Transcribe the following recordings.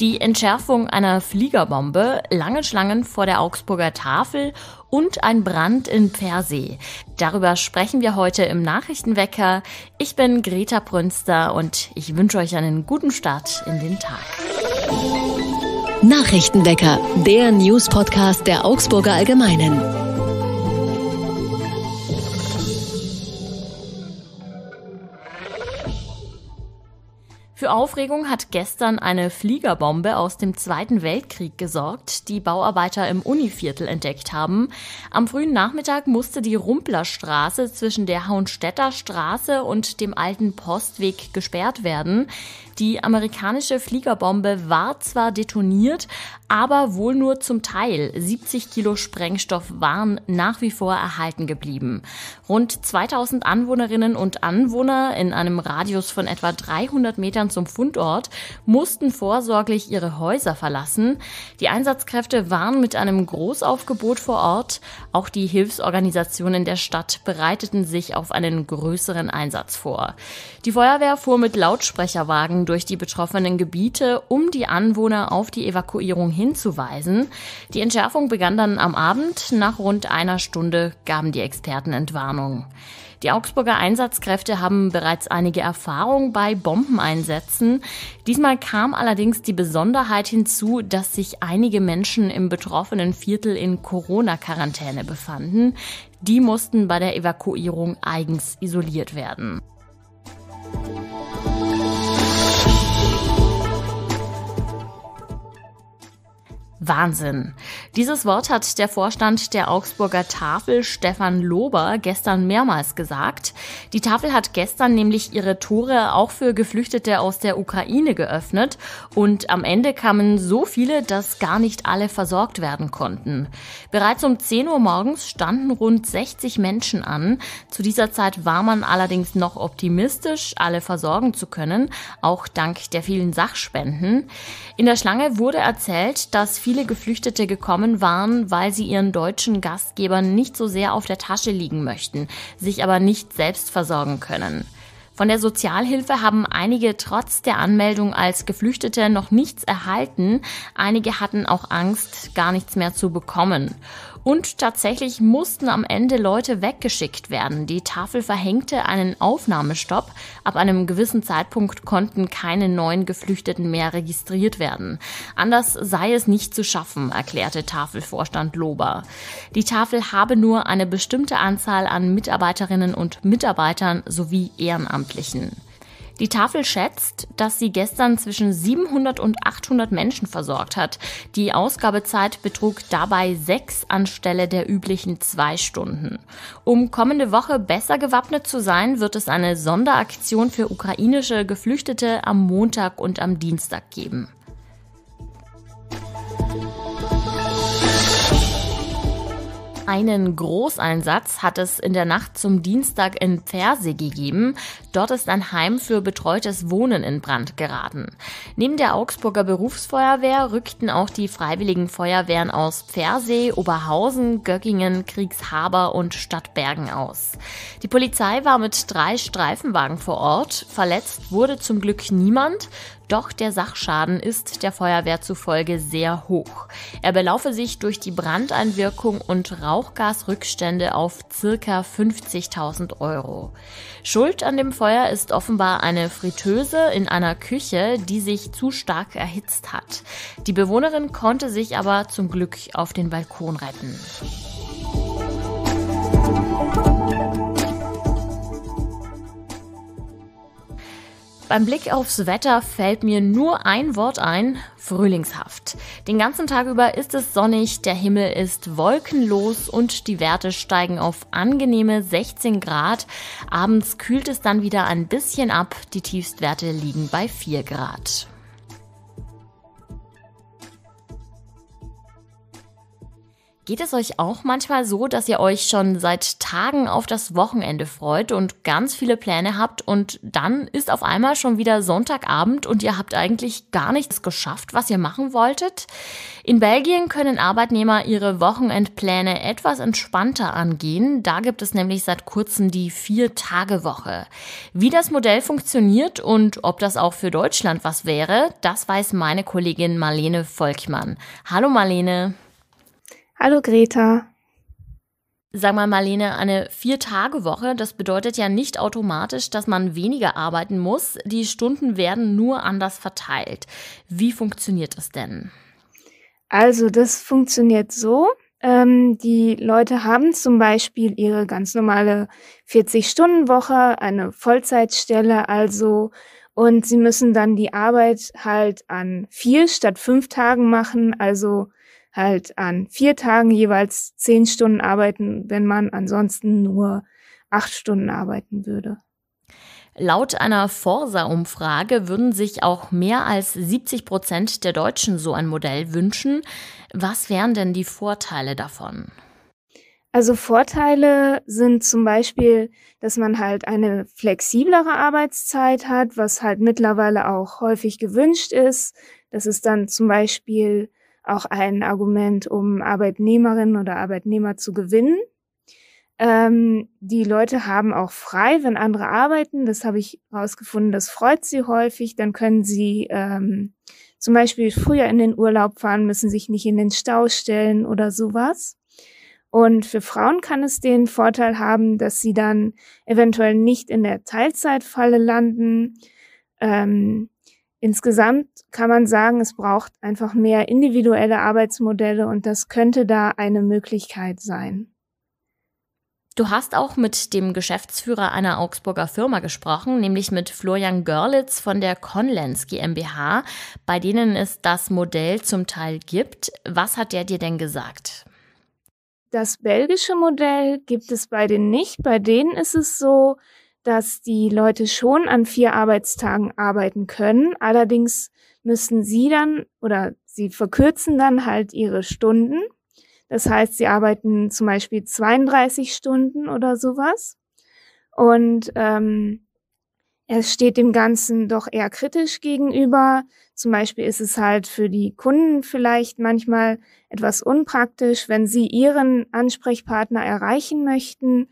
Die Entschärfung einer Fliegerbombe, lange Schlangen vor der Augsburger Tafel und ein Brand in Pfersee. Darüber sprechen wir heute im Nachrichtenwecker. Ich bin Greta Brünster und ich wünsche euch einen guten Start in den Tag. Nachrichtenwecker, der News-Podcast der Augsburger Allgemeinen. Für Aufregung hat gestern eine Fliegerbombe aus dem Zweiten Weltkrieg gesorgt, die Bauarbeiter im Univiertel entdeckt haben. Am frühen Nachmittag musste die Rumplerstraße zwischen der Hauenstädter Straße und dem alten Postweg gesperrt werden. Die amerikanische Fliegerbombe war zwar detoniert, aber wohl nur zum Teil. 70 Kilo Sprengstoff waren nach wie vor erhalten geblieben. Rund 2000 Anwohnerinnen und Anwohner in einem Radius von etwa 300 Metern zum Fundort mussten vorsorglich ihre Häuser verlassen. Die Einsatzkräfte waren mit einem Großaufgebot vor Ort. Auch die Hilfsorganisationen der Stadt bereiteten sich auf einen größeren Einsatz vor. Die Feuerwehr fuhr mit Lautsprecherwagen durch die betroffenen Gebiete, um die Anwohner auf die Evakuierung hin hinzuweisen. Die Entschärfung begann dann am Abend. Nach rund einer Stunde gaben die Experten Entwarnung. Die Augsburger Einsatzkräfte haben bereits einige Erfahrung bei Bombeneinsätzen. Diesmal kam allerdings die Besonderheit hinzu, dass sich einige Menschen im betroffenen Viertel in Corona-Quarantäne befanden. Die mussten bei der Evakuierung eigens isoliert werden. Wahnsinn. Dieses Wort hat der Vorstand der Augsburger Tafel Stefan Lober gestern mehrmals gesagt. Die Tafel hat gestern nämlich ihre Tore auch für Geflüchtete aus der Ukraine geöffnet und am Ende kamen so viele, dass gar nicht alle versorgt werden konnten. Bereits um 10 Uhr morgens standen rund 60 Menschen an. Zu dieser Zeit war man allerdings noch optimistisch, alle versorgen zu können, auch dank der vielen Sachspenden. In der Schlange wurde erzählt, dass viele viele Geflüchtete gekommen waren, weil sie ihren deutschen Gastgebern nicht so sehr auf der Tasche liegen möchten, sich aber nicht selbst versorgen können. Von der Sozialhilfe haben einige trotz der Anmeldung als Geflüchtete noch nichts erhalten, einige hatten auch Angst, gar nichts mehr zu bekommen. Und tatsächlich mussten am Ende Leute weggeschickt werden. Die Tafel verhängte einen Aufnahmestopp. Ab einem gewissen Zeitpunkt konnten keine neuen Geflüchteten mehr registriert werden. Anders sei es nicht zu schaffen, erklärte Tafelvorstand Lober. Die Tafel habe nur eine bestimmte Anzahl an Mitarbeiterinnen und Mitarbeitern sowie Ehrenamtlichen. Die Tafel schätzt, dass sie gestern zwischen 700 und 800 Menschen versorgt hat. Die Ausgabezeit betrug dabei sechs anstelle der üblichen zwei Stunden. Um kommende Woche besser gewappnet zu sein, wird es eine Sonderaktion für ukrainische Geflüchtete am Montag und am Dienstag geben. Einen Großeinsatz hat es in der Nacht zum Dienstag in Pfersee gegeben. Dort ist ein Heim für betreutes Wohnen in Brand geraten. Neben der Augsburger Berufsfeuerwehr rückten auch die freiwilligen Feuerwehren aus Pfersee, Oberhausen, Göckingen, Kriegshaber und Stadtbergen aus. Die Polizei war mit drei Streifenwagen vor Ort. Verletzt wurde zum Glück niemand. Doch der Sachschaden ist der Feuerwehr zufolge sehr hoch. Er belaufe sich durch die Brandeinwirkung und Rauchgasrückstände auf circa 50.000 Euro. Schuld an dem Feuer ist offenbar eine Fritteuse in einer Küche, die sich zu stark erhitzt hat. Die Bewohnerin konnte sich aber zum Glück auf den Balkon retten. Beim Blick aufs Wetter fällt mir nur ein Wort ein, frühlingshaft. Den ganzen Tag über ist es sonnig, der Himmel ist wolkenlos und die Werte steigen auf angenehme 16 Grad. Abends kühlt es dann wieder ein bisschen ab, die Tiefstwerte liegen bei 4 Grad. Geht es euch auch manchmal so, dass ihr euch schon seit Tagen auf das Wochenende freut und ganz viele Pläne habt und dann ist auf einmal schon wieder Sonntagabend und ihr habt eigentlich gar nichts geschafft, was ihr machen wolltet? In Belgien können Arbeitnehmer ihre Wochenendpläne etwas entspannter angehen. Da gibt es nämlich seit kurzem die Vier-Tage-Woche. Wie das Modell funktioniert und ob das auch für Deutschland was wäre, das weiß meine Kollegin Marlene Volkmann. Hallo Marlene. Hallo Greta. Sag mal, Marlene, eine Vier-Tage-Woche, das bedeutet ja nicht automatisch, dass man weniger arbeiten muss. Die Stunden werden nur anders verteilt. Wie funktioniert das denn? Also, das funktioniert so. Ähm, die Leute haben zum Beispiel ihre ganz normale 40-Stunden-Woche, eine Vollzeitstelle, also, und sie müssen dann die Arbeit halt an vier statt fünf Tagen machen, also halt an vier Tagen jeweils zehn Stunden arbeiten, wenn man ansonsten nur acht Stunden arbeiten würde. Laut einer Forsa-Umfrage würden sich auch mehr als 70 Prozent der Deutschen so ein Modell wünschen. Was wären denn die Vorteile davon? Also Vorteile sind zum Beispiel, dass man halt eine flexiblere Arbeitszeit hat, was halt mittlerweile auch häufig gewünscht ist. Das ist dann zum Beispiel auch ein Argument, um Arbeitnehmerinnen oder Arbeitnehmer zu gewinnen. Ähm, die Leute haben auch frei, wenn andere arbeiten. Das habe ich rausgefunden. Das freut sie häufig. Dann können sie ähm, zum Beispiel früher in den Urlaub fahren, müssen sich nicht in den Stau stellen oder sowas. Und für Frauen kann es den Vorteil haben, dass sie dann eventuell nicht in der Teilzeitfalle landen, ähm, Insgesamt kann man sagen, es braucht einfach mehr individuelle Arbeitsmodelle und das könnte da eine Möglichkeit sein. Du hast auch mit dem Geschäftsführer einer Augsburger Firma gesprochen, nämlich mit Florian Görlitz von der Conlens GmbH, bei denen es das Modell zum Teil gibt. Was hat der dir denn gesagt? Das belgische Modell gibt es bei denen nicht. Bei denen ist es so, dass die Leute schon an vier Arbeitstagen arbeiten können. Allerdings müssen sie dann oder sie verkürzen dann halt ihre Stunden. Das heißt, sie arbeiten zum Beispiel 32 Stunden oder sowas. Und ähm, es steht dem Ganzen doch eher kritisch gegenüber. Zum Beispiel ist es halt für die Kunden vielleicht manchmal etwas unpraktisch, wenn sie ihren Ansprechpartner erreichen möchten,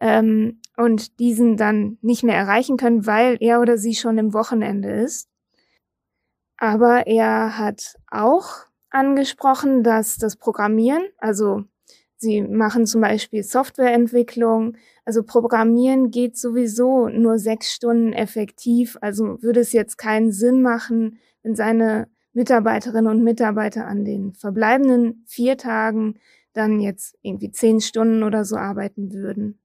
ähm, und diesen dann nicht mehr erreichen können, weil er oder sie schon im Wochenende ist. Aber er hat auch angesprochen, dass das Programmieren, also sie machen zum Beispiel Softwareentwicklung, also Programmieren geht sowieso nur sechs Stunden effektiv, also würde es jetzt keinen Sinn machen, wenn seine Mitarbeiterinnen und Mitarbeiter an den verbleibenden vier Tagen dann jetzt irgendwie zehn Stunden oder so arbeiten würden.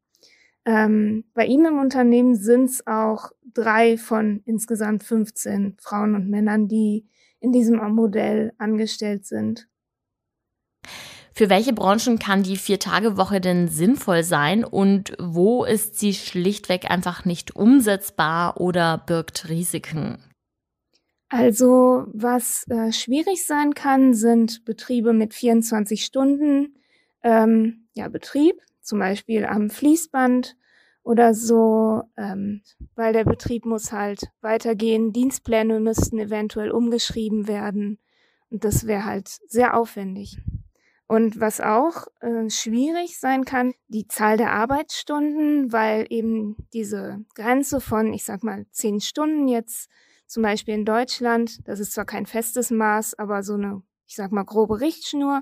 Ähm, bei Ihnen im Unternehmen sind es auch drei von insgesamt 15 Frauen und Männern, die in diesem Modell angestellt sind. Für welche Branchen kann die Vier-Tage-Woche denn sinnvoll sein und wo ist sie schlichtweg einfach nicht umsetzbar oder birgt Risiken? Also was äh, schwierig sein kann, sind Betriebe mit 24 Stunden ähm, ja, Betrieb, zum Beispiel am Fließband oder so, ähm, weil der Betrieb muss halt weitergehen, Dienstpläne müssten eventuell umgeschrieben werden und das wäre halt sehr aufwendig. Und was auch äh, schwierig sein kann, die Zahl der Arbeitsstunden, weil eben diese Grenze von, ich sag mal, zehn Stunden jetzt zum Beispiel in Deutschland, das ist zwar kein festes Maß, aber so eine, ich sag mal, grobe Richtschnur,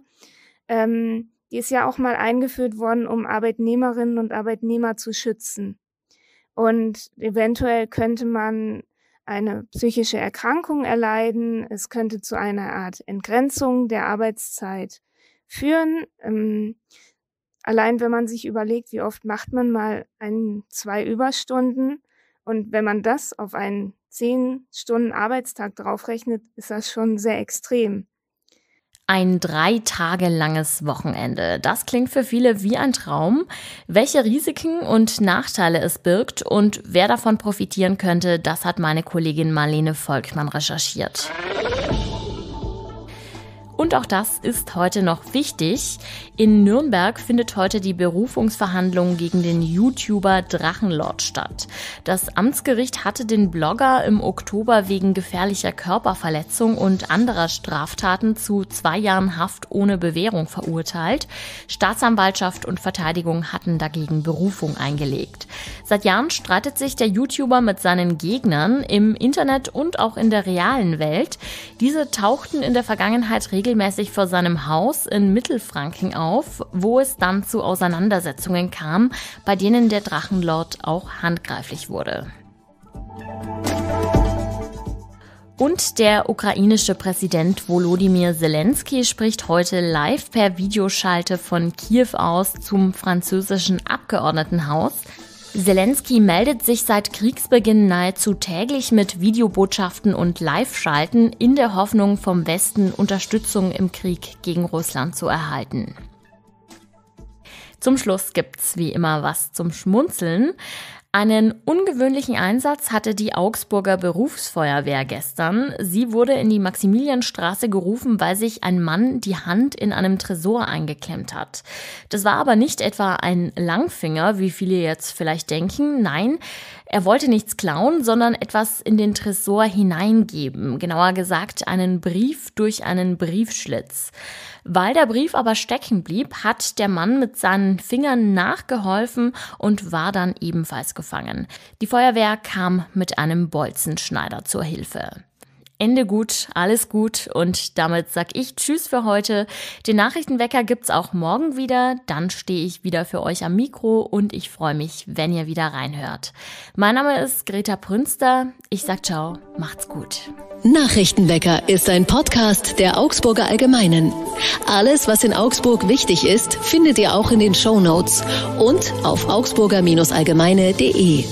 ähm, die ist ja auch mal eingeführt worden, um Arbeitnehmerinnen und Arbeitnehmer zu schützen. Und eventuell könnte man eine psychische Erkrankung erleiden. Es könnte zu einer Art Entgrenzung der Arbeitszeit führen. Ähm, allein wenn man sich überlegt, wie oft macht man mal ein, zwei Überstunden. Und wenn man das auf einen zehn Stunden Arbeitstag draufrechnet, ist das schon sehr extrem. Ein drei Tage langes Wochenende. Das klingt für viele wie ein Traum. Welche Risiken und Nachteile es birgt und wer davon profitieren könnte, das hat meine Kollegin Marlene Volkmann recherchiert. Und auch das ist heute noch wichtig. In Nürnberg findet heute die Berufungsverhandlung gegen den YouTuber Drachenlord statt. Das Amtsgericht hatte den Blogger im Oktober wegen gefährlicher Körperverletzung und anderer Straftaten zu zwei Jahren Haft ohne Bewährung verurteilt. Staatsanwaltschaft und Verteidigung hatten dagegen Berufung eingelegt. Seit Jahren streitet sich der YouTuber mit seinen Gegnern im Internet und auch in der realen Welt. Diese tauchten in der Vergangenheit regelmäßig regelmäßig vor seinem Haus in Mittelfranken auf, wo es dann zu Auseinandersetzungen kam, bei denen der Drachenlord auch handgreiflich wurde. Und der ukrainische Präsident Volodymyr Zelensky spricht heute live per Videoschalte von Kiew aus zum französischen Abgeordnetenhaus. Zelensky meldet sich seit Kriegsbeginn nahezu täglich mit Videobotschaften und Live-Schalten in der Hoffnung, vom Westen Unterstützung im Krieg gegen Russland zu erhalten. Zum Schluss gibt's wie immer was zum Schmunzeln. Einen ungewöhnlichen Einsatz hatte die Augsburger Berufsfeuerwehr gestern. Sie wurde in die Maximilianstraße gerufen, weil sich ein Mann die Hand in einem Tresor eingeklemmt hat. Das war aber nicht etwa ein Langfinger, wie viele jetzt vielleicht denken. Nein, er wollte nichts klauen, sondern etwas in den Tresor hineingeben, genauer gesagt einen Brief durch einen Briefschlitz. Weil der Brief aber stecken blieb, hat der Mann mit seinen Fingern nachgeholfen und war dann ebenfalls gefangen. Die Feuerwehr kam mit einem Bolzenschneider zur Hilfe. Ende gut, alles gut und damit sag ich Tschüss für heute. Den Nachrichtenwecker gibt's auch morgen wieder, dann stehe ich wieder für euch am Mikro und ich freue mich, wenn ihr wieder reinhört. Mein Name ist Greta Prünster, ich sag Ciao, macht's gut. Nachrichtenwecker ist ein Podcast der Augsburger Allgemeinen. Alles, was in Augsburg wichtig ist, findet ihr auch in den Show Notes und auf augsburger-allgemeine.de.